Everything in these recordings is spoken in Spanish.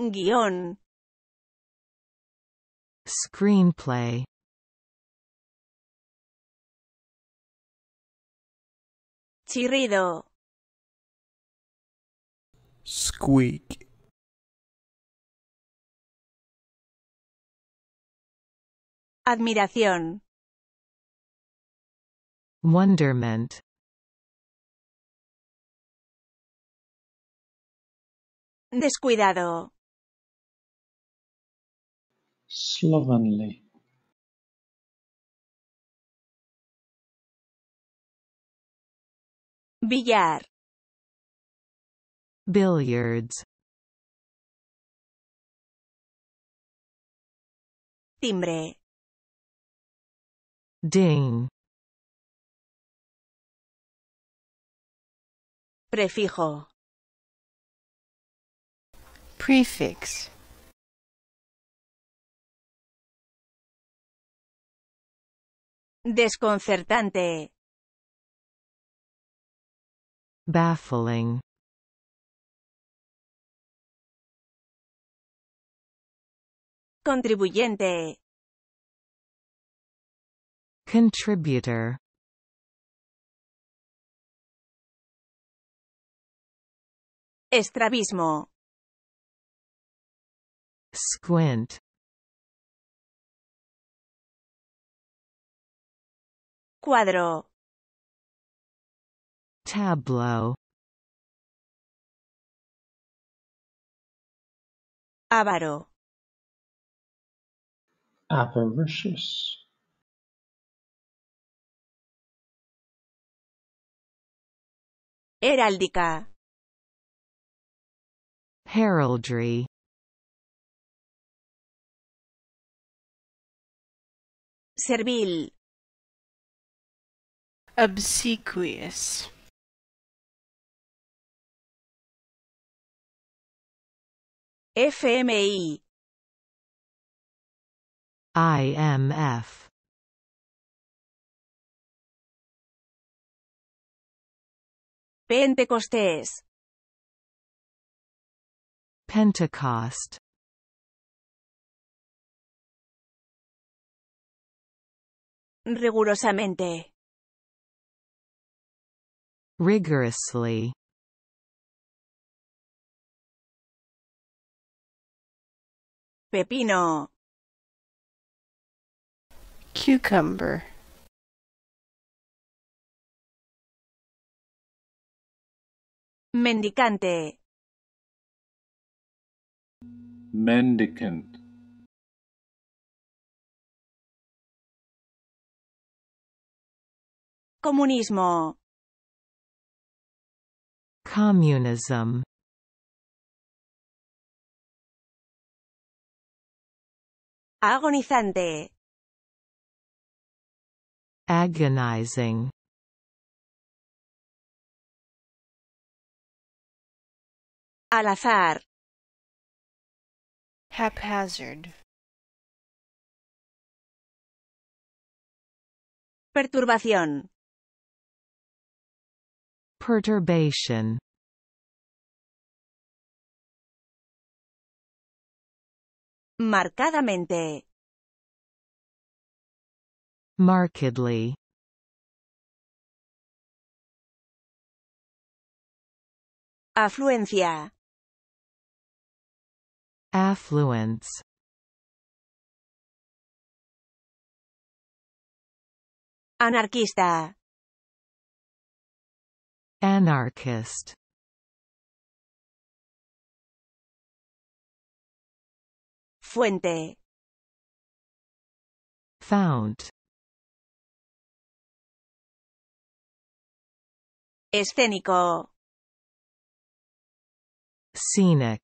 Guión. Screenplay. Chirrido. Squeak. Admiración. Wonderment. Descuidado slovenly billar billiards timbre ding prefijo prefix Desconcertante. Baffling. Contribuyente. Contributor. Estrabismo. Squint. cuadro. Tableau. Avaro. Avaricious. Heráldica. Heraldry. Servil obsequious FMI IMF Pentecostés Pentecost rigurosamente rigorously pepino cucumber mendicante mendicant comunismo Communism Agonizante Agonizing Al azar Haphazard Perturbación Perturbation Marcadamente. Markedly. Afluencia. Affluence. Anarquista. Anarchist. Fuente. Fount. Escénico. Scenic.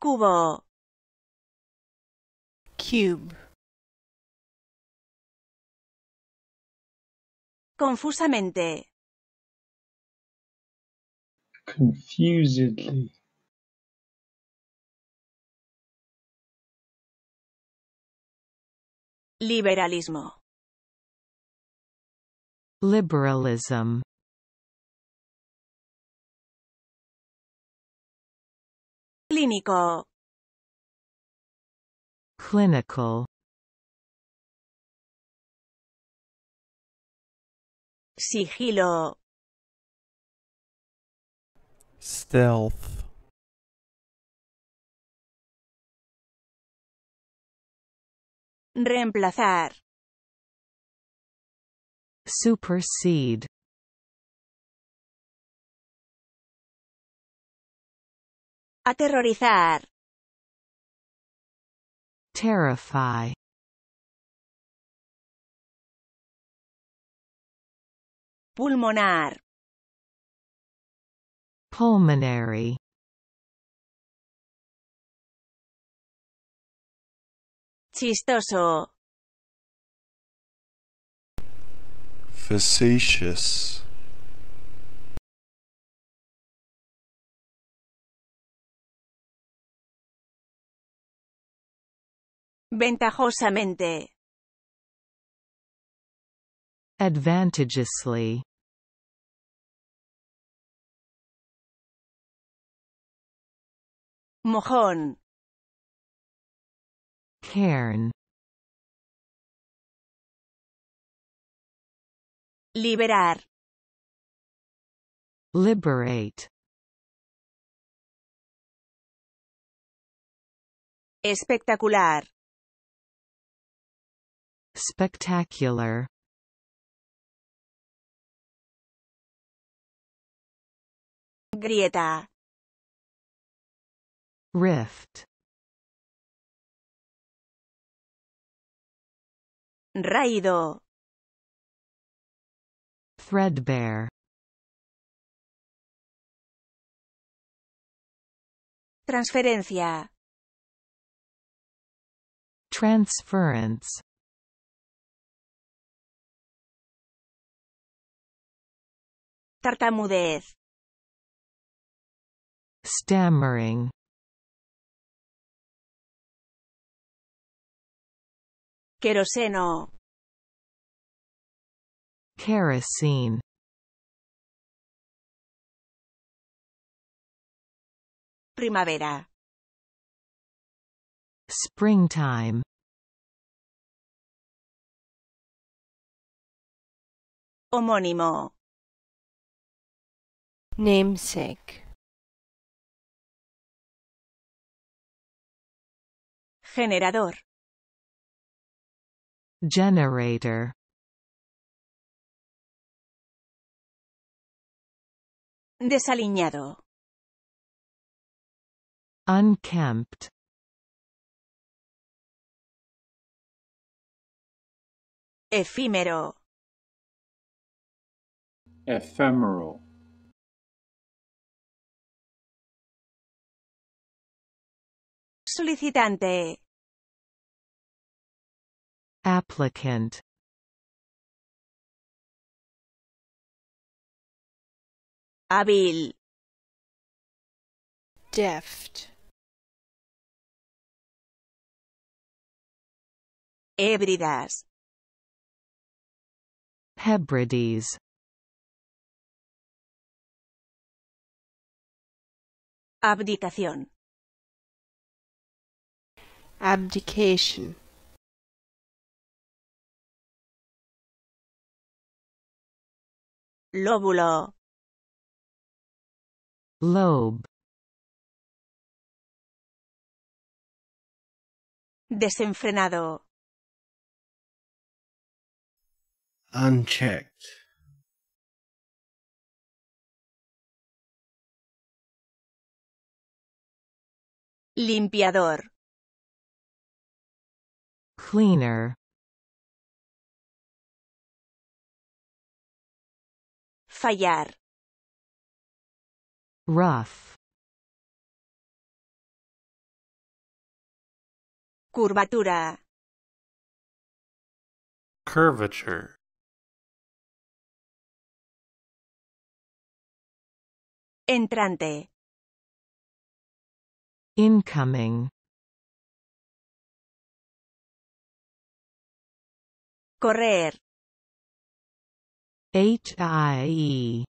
Cubo. Cube. Confusamente. confusedly Liberalismo. Liberalism. Clínico. Clinical. Sigilo. Stealth. Reemplazar. Supersede. Aterrorizar. Terrify. Pulmonar. Pulmonary Chistoso. Facetious. Ventajosamente. Advantageously. mojón cairn liberar liberate espectacular spectacular grieta Rift. Raído. Threadbare. Transferencia. Transference. Tartamudez. Stammering. Queroseno. Kerosene. Primavera. Springtime. Homónimo. Namesake. Generador. Generator Desaliñado. Unkempt. Efímero. Ephemeral. Solicitante. Applicant Abil Deft Hebridas Hebrides Abdicación Abdication lóbulo lobe desenfrenado unchecked limpiador cleaner fallar rough curvatura curvature entrante incoming correr HIE